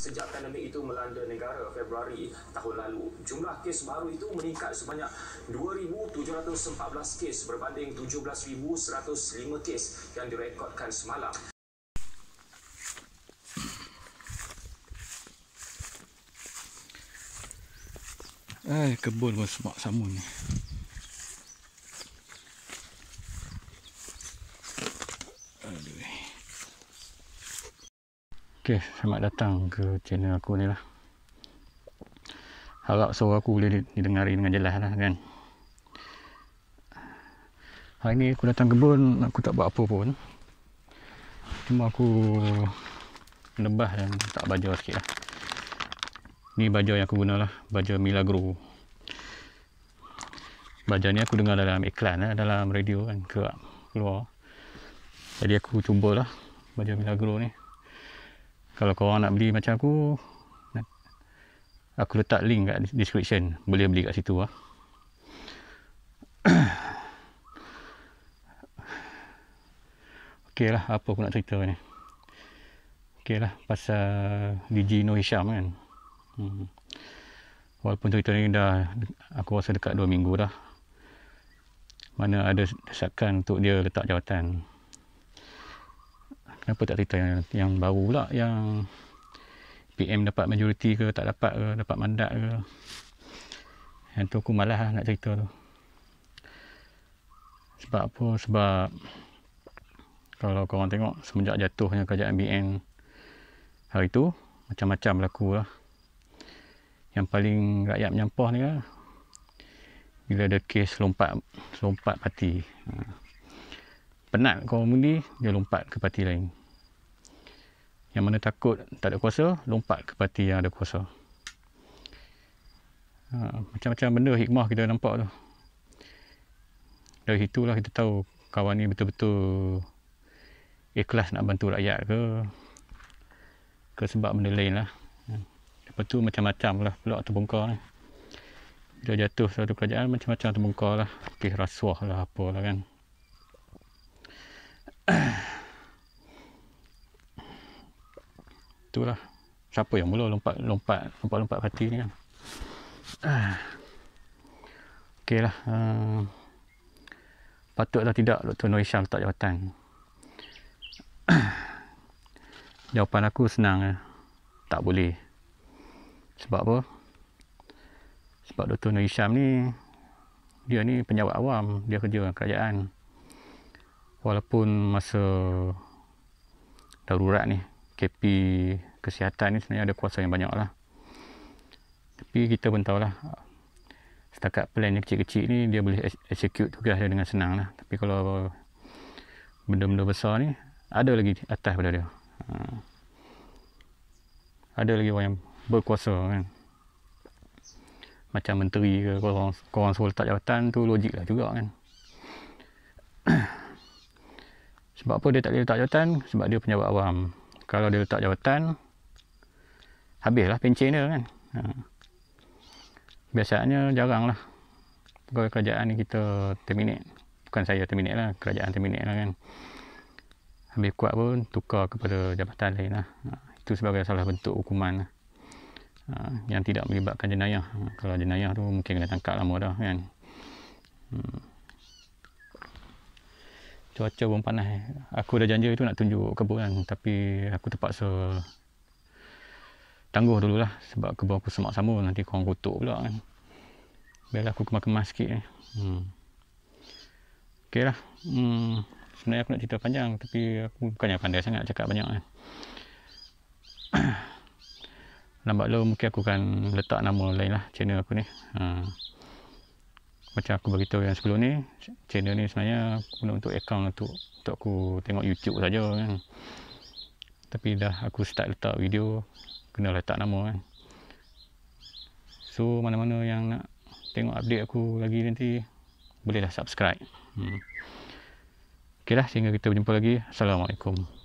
sejak pandemik itu melanda negara Februari tahun lalu. Jumlah kes baru itu meningkat sebanyak 2,714 kes berbanding 17,105 kes yang direkodkan semalam. Eh, kebun pun semak sama ni. Okey, selamat datang ke channel aku ni lah. Harap suara aku boleh didengari dengan jelas lah kan. Hari ni aku datang kebun, aku tak buat apa pun. Cuma aku lebah dan tak baju sikit lah. Ni baju yang aku guna lah, baju Milagro. Baju ni aku dengar dalam iklan lah, dalam radio kan, keluar. Jadi aku cubalah baju Milagro ni kalau kau nak beli macam aku aku letak link kat description boleh beli kat situ lah ok lah apa aku nak cerita ni ok lah pasal DJ Noh Hisham kan hmm. walaupun cerita ni dah aku rasa dekat 2 minggu dah mana ada desakan untuk dia letak jawatan kenapa tak cerita yang, yang baru pula yang PM dapat majoriti ke tak dapat ke dapat mandat ke yang tu aku malas lah nak cerita tu sebab apa sebab kalau kau korang tengok semenjak jatuhnya kerajaan BN hari tu macam-macam berlaku lah yang paling rakyat menyampah ni lah bila ada kes lompat lompat parti ha penat kau mengundi, dia lompat ke parti lain. Yang mana takut tak ada kuasa, lompat ke parti yang ada kuasa. Ha, macam-macam benda hikmah kita nampak tu. Dari itulah kita tahu kawan ni betul-betul ikhlas nak bantu rakyat ke ke sebab benda lain lah. Ha, lepas tu macam-macam lah pulak terbongkar ni. dia jatuh satu kerajaan macam-macam terbongkar lah. Okay, rasuah lah apa lah kan. itulah siapa yang mula lompat lompat lompat lompat hati ni kan okey lah uh, eh, patut atau tidak Dr. Noh Isyam letak jawatan jawapan aku senang eh. tak boleh sebab apa sebab Dr. Noh Isyam ni dia ni penjawat awam dia kerja dengan kerajaan walaupun masa darurat ni KP kesihatan ni sebenarnya ada kuasa yang banyak lah. Tapi kita pun tahulah setakat plan yang kecil-kecil ni dia boleh execute tugas dia dengan senang lah. Tapi kalau benda-benda besar ni ada lagi atas pada dia. Ha. Ada lagi orang yang berkuasa kan. Macam menteri ke korang, korang suruh letak jawatan tu logik lah juga kan. sebab apa dia tak boleh letak jawatan? Sebab dia penjabat awam. Kalau dia letak jawatan, habislah pencen dia kan. Ha. Biasanya jaranglah pegawai kerajaan ni kita terminate. Bukan saya terminate lah, kerajaan terminate lah kan. Habis kuat pun tukar kepada jabatan lain lah. Ha. Itu sebagai salah bentuk hukuman lah. Ha. Yang tidak melibatkan jenayah. Ha. Kalau jenayah tu mungkin kena tangkap lama dah kan. Hmm cuaca pun panas aku dah janji tu nak tunjuk kebun kan tapi aku terpaksa tangguh dulu lah sebab kebun aku semak sama nanti korang kotor pula kan biarlah aku kemas-kemas sikit eh. hmm. ok lah hmm. sebenarnya aku nak cerita panjang tapi aku bukannya pandai sangat cakap banyak kan lambat lo mungkin aku akan letak nama lain lah channel aku ni hmm. macam aku beritahu yang sebelum ni channel ni sebenarnya aku nak untuk account untuk, untuk aku tengok youtube saja kan tapi dah aku start letak video kena letak nama kan so mana-mana yang nak tengok update aku lagi nanti bolehlah subscribe hmm. ok lah sehingga kita berjumpa lagi Assalamualaikum